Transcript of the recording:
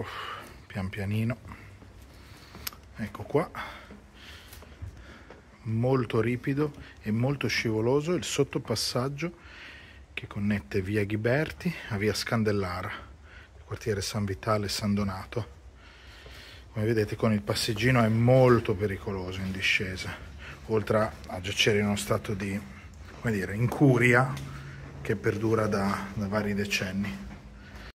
ecco pian pianino ecco qua molto ripido e molto scivoloso il sottopassaggio che connette via Ghiberti a via Scandellara il quartiere San Vitale e San Donato come vedete con il passeggino è molto pericoloso in discesa oltre a giacere in uno stato di come dire, incuria che perdura da, da vari decenni